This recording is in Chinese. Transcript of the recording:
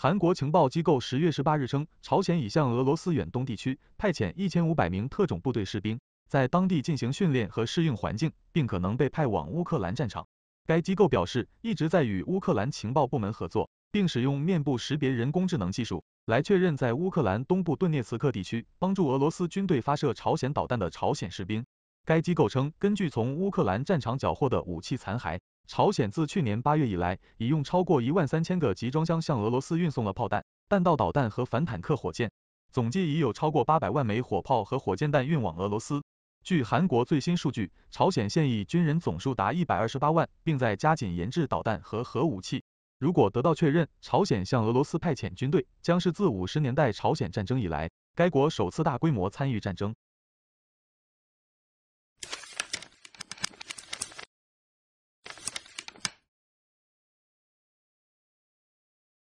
韩国情报机构十月十八日称，朝鲜已向俄罗斯远东地区派遣一千五百名特种部队士兵，在当地进行训练和适应环境，并可能被派往乌克兰战场。该机构表示，一直在与乌克兰情报部门合作，并使用面部识别人工智能技术来确认在乌克兰东部顿涅茨克地区帮助俄罗斯军队发射朝鲜导弹的朝鲜士兵。该机构称，根据从乌克兰战场缴获的武器残骸。朝鲜自去年八月以来，已用超过一万三千个集装箱向俄罗斯运送了炮弹、弹道导弹和反坦克火箭，总计已有超过八百万枚火炮和火箭弹运往俄罗斯。据韩国最新数据，朝鲜现役军人总数达一百二十八万，并在加紧研制导弹和核武器。如果得到确认，朝鲜向俄罗斯派遣军队将是自五十年代朝鲜战争以来，该国首次大规模参与战争。